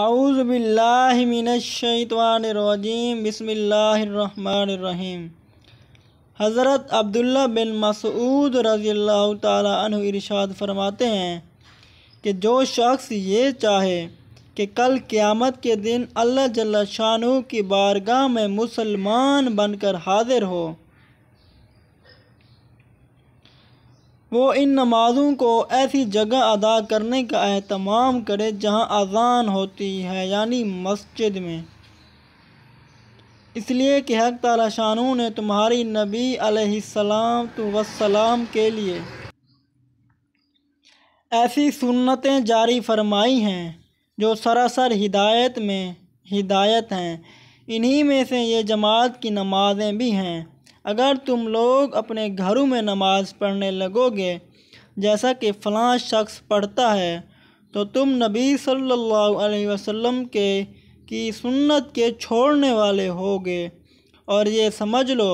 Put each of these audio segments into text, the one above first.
आउज़बिल्लाशवानरजीम बसमीम हज़रत अब्दुल्ला बिन मसूद रज़ी तरशाद फरमाते हैं कि जो शख्स ये चाहे कि कल क़्यामत के दिन अल्लाह जल्ला शाहू की बारगाह में मुसलमान बनकर हाजिर हो वो इन नमाज़ों को ऐसी जगह अदा करने का अहतमाम करे जहाँ अजान होती है यानी मस्जिद में इसलिए कि हक तला शानू ने तुम्हारी नबी अलैहिस्सलाम तो वसलाम के लिए ऐसी सुन्नतें जारी फरमाई हैं जो सरासर हिदायत में हिदायत हैं इन्हीं में से ये जमात की नमाज़ें भी हैं अगर तुम लोग अपने घरों में नमाज़ पढ़ने लगोगे जैसा कि फ़लाँ शख्स पढ़ता है तो तुम नबी सल्लल्लाहु अलैहि वसल्लम के की सुन्नत के छोड़ने वाले होगे और ये समझ लो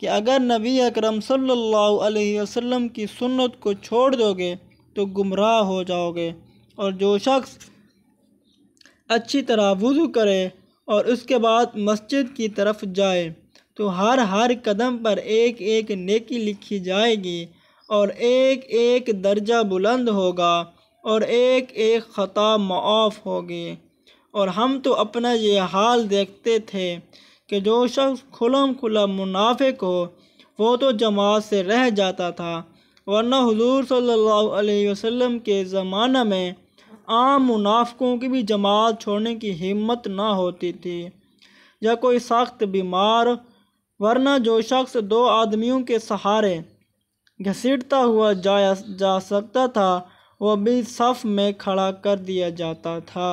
कि अगर नबी अकरम सल्लल्लाहु अलैहि वसल्लम की सुन्नत को छोड़ दोगे तो गुमराह हो जाओगे और जो शख्स अच्छी तरह वज़ू करे और उसके बाद मस्जिद की तरफ जाए तो हर हर कदम पर एक एक नेकी लिखी जाएगी और एक एक दर्जा बुलंद होगा और एक एक ख़ता माफ़ होगी और हम तो अपना ये हाल देखते थे कि जो शख्स खुलम खुला मुनाफिक हो वो तो जमात से रह जाता था वरना हुजूर सल्लल्लाहु अलैहि वसल्लम के ज़माना में आम मुनाफों की भी जमात छोड़ने की हिम्मत ना होती थी या कोई सख्त बीमार वरना जो शख्स दो आदमियों के सहारे घसीटता हुआ जाया जा सकता था वह भी सफ़ में खड़ा कर दिया जाता था